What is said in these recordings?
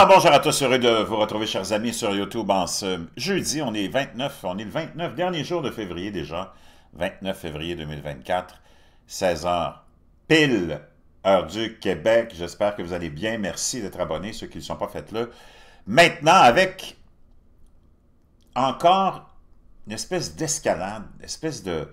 Ah, bonjour à tous, heureux de vous retrouver, chers amis, sur YouTube en ce jeudi. On est 29, on est le 29, dernier jour de février déjà, 29 février 2024, 16h pile, heure du Québec. J'espère que vous allez bien. Merci d'être abonnés, ceux qui ne sont pas faits le. Maintenant, avec encore une espèce d'escalade, une espèce de,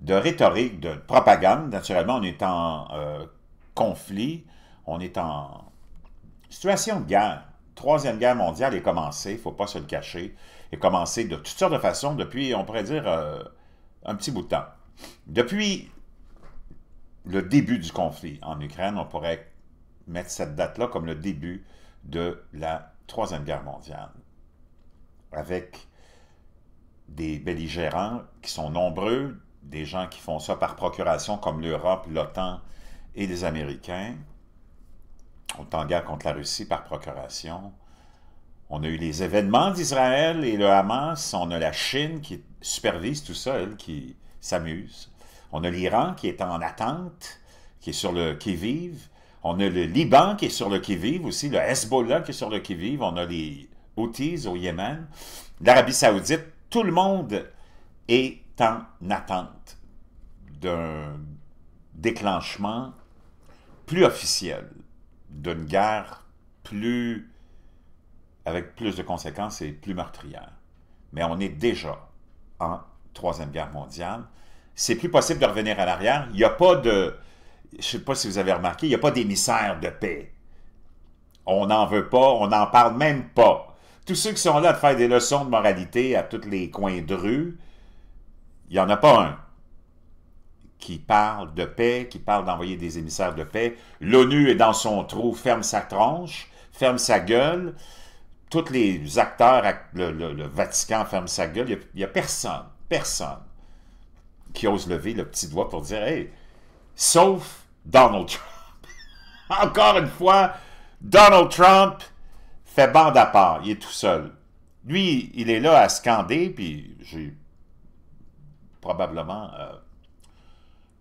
de rhétorique, de propagande. Naturellement, on est en euh, conflit, on est en situation de guerre. Troisième Guerre mondiale est commencée, il ne faut pas se le cacher, est commencée de toutes sortes de façons depuis, on pourrait dire, euh, un petit bout de temps. Depuis le début du conflit en Ukraine, on pourrait mettre cette date-là comme le début de la Troisième Guerre mondiale, avec des belligérants qui sont nombreux, des gens qui font ça par procuration comme l'Europe, l'OTAN et les Américains, on est en guerre contre la Russie par procuration. On a eu les événements d'Israël et le Hamas. On a la Chine qui supervise tout ça, elle, qui s'amuse. On a l'Iran qui est en attente, qui est sur le qui-vive. On a le Liban qui est sur le qui-vive aussi, le Hezbollah qui est sur le qui-vive. On a les Houthis au Yémen. L'Arabie saoudite, tout le monde est en attente d'un déclenchement plus officiel d'une guerre plus avec plus de conséquences et plus meurtrière. Mais on est déjà en Troisième Guerre mondiale. C'est plus possible de revenir à l'arrière. Il n'y a pas de... Je ne sais pas si vous avez remarqué, il n'y a pas d'émissaire de paix. On n'en veut pas, on n'en parle même pas. Tous ceux qui sont là de faire des leçons de moralité à tous les coins de rue, il n'y en a pas un qui parle de paix, qui parle d'envoyer des émissaires de paix. L'ONU est dans son trou, ferme sa tronche, ferme sa gueule. Tous les acteurs, le, Vatican ferme sa gueule. Il n'y a, personne, personne qui ose lever le petit doigt pour dire « Hey, sauf Donald Trump! » Encore une fois, Donald Trump fait bande à part, il est tout seul. Lui, il est là à scander, puis j'ai probablement... Euh,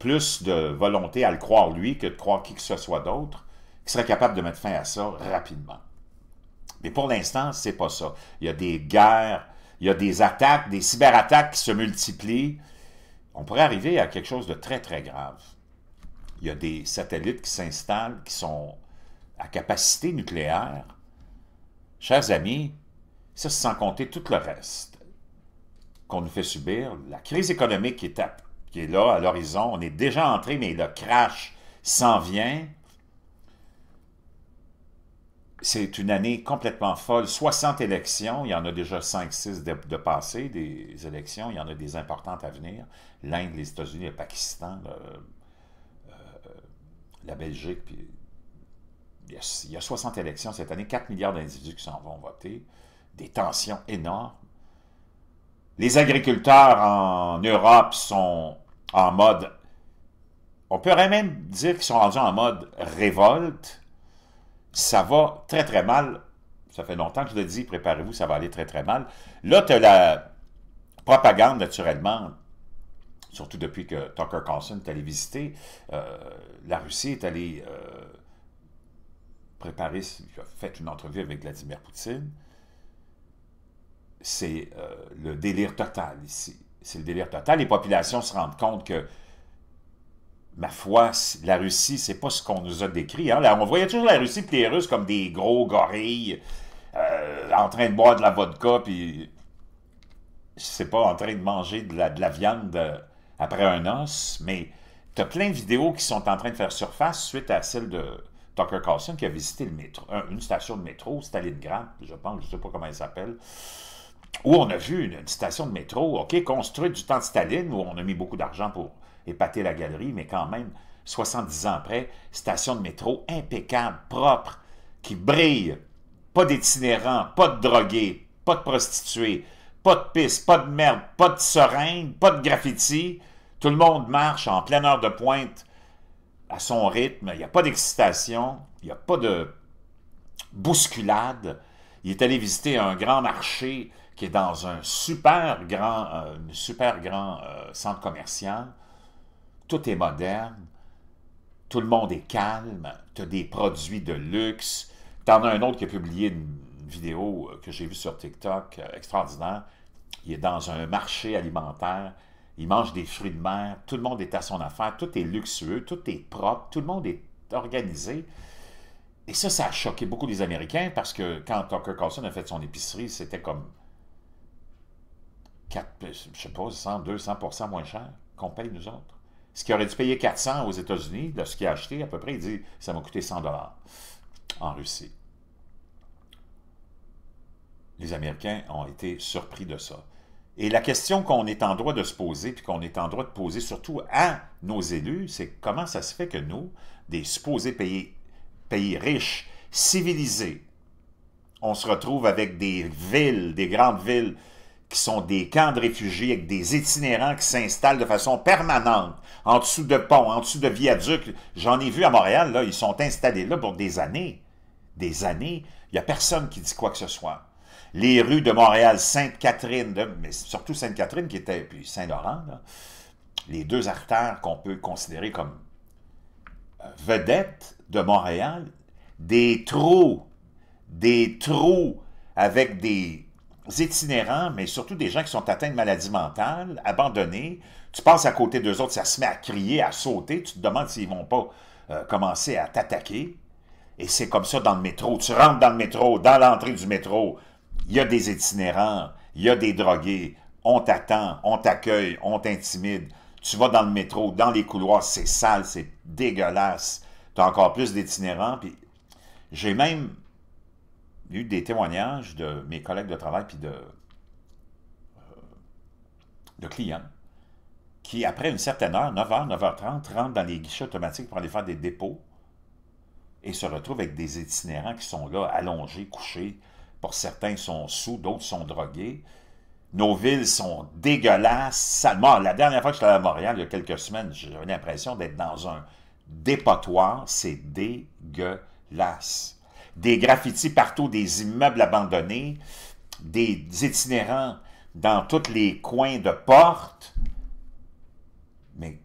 plus de volonté à le croire lui que de croire qui que ce soit d'autre, qui serait capable de mettre fin à ça rapidement. Mais pour l'instant, c'est pas ça. Il y a des guerres, il y a des attaques, des cyberattaques qui se multiplient. On pourrait arriver à quelque chose de très, très grave. Il y a des satellites qui s'installent, qui sont à capacité nucléaire. Chers amis, ça, c'est sans compter tout le reste qu'on nous fait subir, la crise économique qui est qui est là à l'horizon. On est déjà entré, mais le crash s'en vient. C'est une année complètement folle. 60 élections, il y en a déjà 5-6 de, passées, des élections, il y en a des importantes à venir. L'Inde, les États-Unis, le Pakistan, euh, la Belgique, il y, il y a 60 élections cette année, 4 milliards d'individus qui s'en vont voter, des tensions énormes. Les agriculteurs en Europe sont en mode, on pourrait même dire qu'ils sont rendus en mode révolte. Ça va très très mal. Ça fait longtemps que je le dis, préparez-vous, ça va aller très très mal. Là, tu as la propagande, naturellement, surtout depuis que Tucker Carlson est allé visiter, euh, la Russie est allée euh, préparer, fait une entrevue avec Vladimir Poutine. C'est euh, le délire total ici c'est le délire total. Les populations se rendent compte que, ma foi, la Russie, c'est pas ce qu'on nous a décrit. Hein. on voyait toujours la Russie et les Russes comme des gros gorilles euh, en train de boire de la vodka, puis, je pas, en train de manger de la, viande euh, après un os, mais tu as plein de vidéos qui sont en train de faire surface suite à celle de Tucker Carlson qui a visité le métro, une station de métro, Stalingrad, je pense, je sais pas comment elle s'appelle où on a vu une, station de métro, OK, construite du temps de Staline, où on a mis beaucoup d'argent pour épater la galerie, mais quand même, 70 ans après, station de métro impeccable, propre, qui brille. Pas d'itinérants, pas de drogués, pas de prostituées, pas de pisse, pas de merde, pas de seringues, pas de graffiti. Tout le monde marche en pleine heure de pointe, à son rythme. Il n'y a pas d'excitation, il n'y a pas de bousculade. Il est allé visiter un grand marché qui est dans un super grand, euh, super grand euh, centre commercial. Tout est moderne. Tout le monde est calme. Tu as des produits de luxe. Tu en as un autre qui a publié une vidéo euh, que j'ai vue sur TikTok, extraordinaire. Il est dans un marché alimentaire. Il mange des fruits de mer. Tout le monde est à son affaire. Tout est luxueux. Tout est propre. Tout le monde est organisé. Et ça, ça a choqué beaucoup les Américains parce que quand Tucker Carlson a fait son épicerie, c'était comme je je sais pas, 100, 200 moins cher qu'on paye nous autres. Ce qui aurait dû payer 400 aux États-Unis, de ce qu'il a acheté à peu près, il dit ça m'a coûté 100 en Russie. Les Américains ont été surpris de ça. Et la question qu'on est en droit de se poser, puis qu'on est en droit de poser surtout à nos élus, c'est comment ça se fait que nous, des supposés pays, pays riches, civilisés, on se retrouve avec des villes, des grandes villes qui sont des camps de réfugiés avec des itinérants qui s'installent de façon permanente, en dessous de ponts, en dessous de viaducs. J'en ai vu à Montréal, là, ils sont installés là pour des années. Des années. Il n'y a personne qui dit quoi que ce soit. Les rues de Montréal, Sainte-Catherine, mais surtout Sainte-Catherine qui était, puis Saint-Laurent, les deux artères qu'on peut considérer comme euh, vedettes de Montréal, des trous, des trous avec des itinérants, mais surtout des gens qui sont atteints de maladies mentales, abandonnés. Tu passes à côté d'eux autres, ça se met à crier, à sauter. Tu te demandes s'ils vont pas euh, commencer à t'attaquer. Et c'est comme ça dans le métro. Tu rentres dans le métro, dans l'entrée du métro, il y a des itinérants, il y a des drogués. On t'attend, on t'accueille, on t'intimide. Tu vas dans le métro, dans les couloirs, c'est sale, c'est dégueulasse. Tu as encore plus d'itinérants. j'ai même eu des témoignages de mes collègues de travail puis de, euh, clients qui, après une certaine heure, 9h, 9h30, rentrent dans les guichets automatiques pour aller faire des dépôts et se retrouvent avec des itinérants qui sont là, allongés, couchés. Pour certains, sont sous, d'autres sont drogués. Nos villes sont dégueulasses, La dernière fois que je allé à Montréal, il y a quelques semaines, j'ai l'impression d'être dans un dépotoir. C'est dégueulasse des graffitis partout, des immeubles abandonnés, des itinérants dans tous les coins de portes. Mais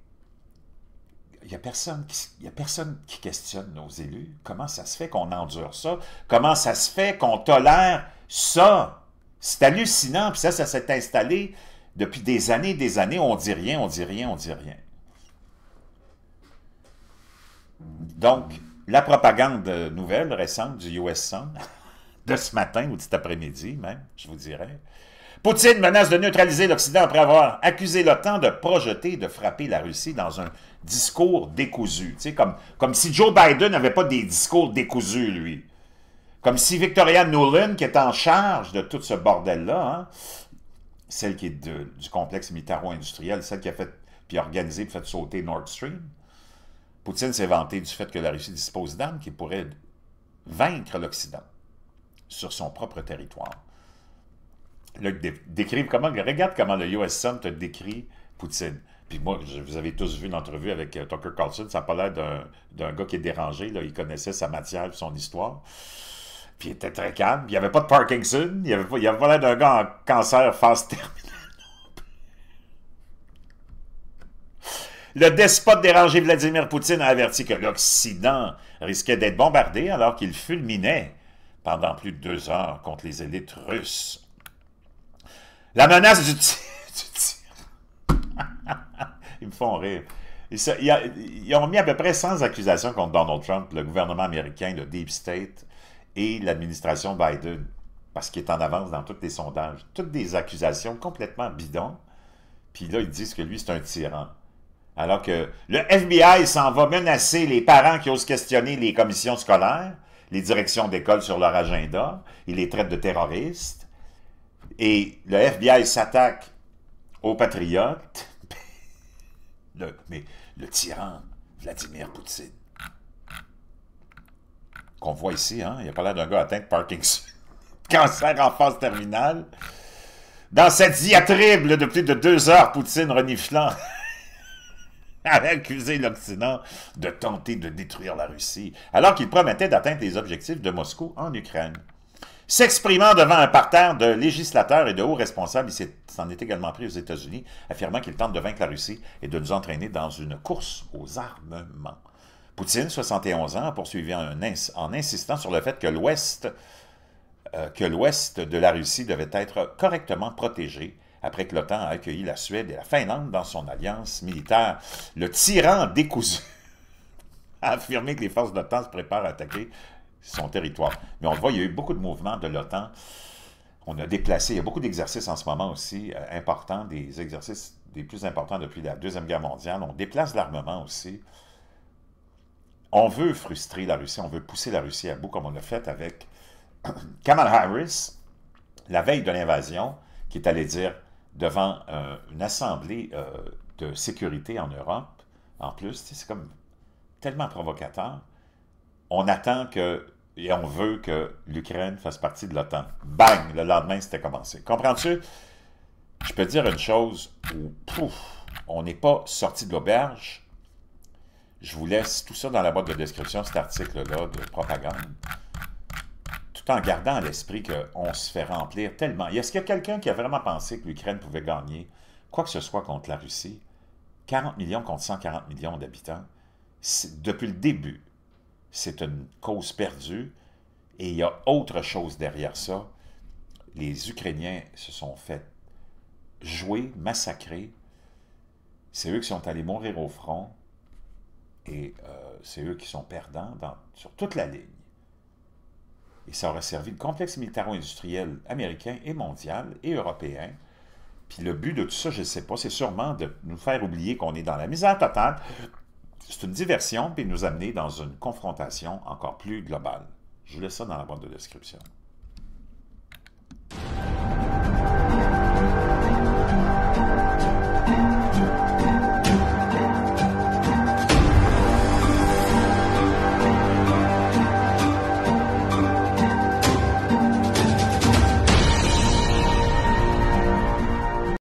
il n'y a, personne qui, a personne qui questionne nos élus. Comment ça se fait qu'on endure ça? Comment ça se fait qu'on tolère ça? C'est hallucinant, puis ça, ça s'est installé depuis des années et des années. On dit rien, on dit rien, on dit rien. Donc, la propagande euh, nouvelle récente du US de ce matin ou de cet après-midi même, je vous dirais, Poutine menace de neutraliser l'Occident après avoir accusé l'OTAN de projeter, de frapper la Russie dans un discours décousu. comme, comme si Joe Biden n'avait pas des discours décousus, lui. Comme si Victoria Nuland, qui est en charge de tout ce bordel-là, hein, celle qui est du complexe militaro-industriel, celle qui a fait, puis organisé, et fait sauter Nord Stream, Poutine s'est vanté du fait que la Russie dispose d'armes qui pourraient vaincre l'Occident sur son propre territoire. Là, décrive comment, regarde comment le US Sun te décrit Poutine. Puis moi, vous avez tous vu l'entrevue avec euh, Tucker Carlson, ça n'a pas l'air d'un gars qui est dérangé, là. il connaissait sa matière son histoire. Puis il était très calme, il n'y avait pas de Parkinson, il n'y avait pas l'air d'un gars en cancer phase terminale. Le despote dérangé Vladimir Poutine a averti que l'Occident risquait d'être bombardé alors qu'il fulminait pendant plus de deux heures contre les élites russes. La menace du tir... Ils me font rire. ils, ont mis à peu près 100 accusations contre Donald Trump, le gouvernement américain, le Deep State et l'administration Biden, parce qu'il est en avance dans tous les sondages. Toutes des accusations complètement bidons. Puis là, ils disent que lui, c'est un tyran. Alors que le FBI s'en va menacer les parents qui osent questionner les commissions scolaires, les directions d'école sur leur agenda, il les traite de terroristes, et le FBI s'attaque aux patriotes, mais le tyran Vladimir Poutine, qu'on voit ici, hein, il a pas l'air d'un gars atteint de Parkinson, cancer en phase terminale, dans cette diatribe de plus de deux heures, Poutine reniflant avait accusé l'Occident de tenter de détruire la Russie, alors qu'il promettait d'atteindre les objectifs de Moscou en Ukraine. S'exprimant devant un parterre de législateurs et de hauts responsables, il s'en est également pris aux États-Unis, affirmant qu'il tente de vaincre la Russie et de nous entraîner dans une course aux armements. Poutine, 71 ans, a poursuivi en, en insistant sur le fait euh, que l'Ouest de la Russie devait être correctement protégé après que l'OTAN a accueilli la Suède et la Finlande dans son alliance militaire. Le tyran décousu a affirmé que les forces de l'OTAN se préparent à attaquer son territoire. Mais on le voit, il y a eu beaucoup de mouvements de l'OTAN. On a déplacé, il y a beaucoup d'exercices en ce moment aussi euh, importants, des exercices des plus importants depuis la Deuxième Guerre mondiale. On déplace l'armement aussi. On veut frustrer la Russie, on veut pousser la Russie à bout, comme on l'a fait avec Kamala Harris, la veille de l'invasion, qui est allé dire devant euh, une assemblée euh, de sécurité en Europe, en plus, c'est comme tellement provocateur. On attend que, et on veut que l'Ukraine fasse partie de l'OTAN. Bang! Le lendemain, c'était commencé. Comprends-tu? Je peux dire une chose où, pouf, on n'est pas sorti de l'auberge. Je vous laisse tout ça dans la boîte de description, cet article-là de propagande en gardant à l'esprit qu'on se fait remplir tellement. Est-ce qu'il y a quelqu'un qui a vraiment pensé que l'Ukraine pouvait gagner quoi que ce soit contre la Russie? 40 millions contre 140 millions d'habitants. Depuis le début, c'est une cause perdue et il y a autre chose derrière ça. Les Ukrainiens se sont fait jouer, massacrer. C'est eux qui sont allés mourir au front et euh, c'est eux qui sont perdants sur toute la ligne et ça aurait servi le complexe militaro-industriel américain et mondial et européen. Puis le but de tout ça, je ne sais pas, c'est sûrement de nous faire oublier qu'on est dans la misère totale. C'est une diversion, puis nous amener dans une confrontation encore plus globale. Je vous laisse ça dans la boîte de description.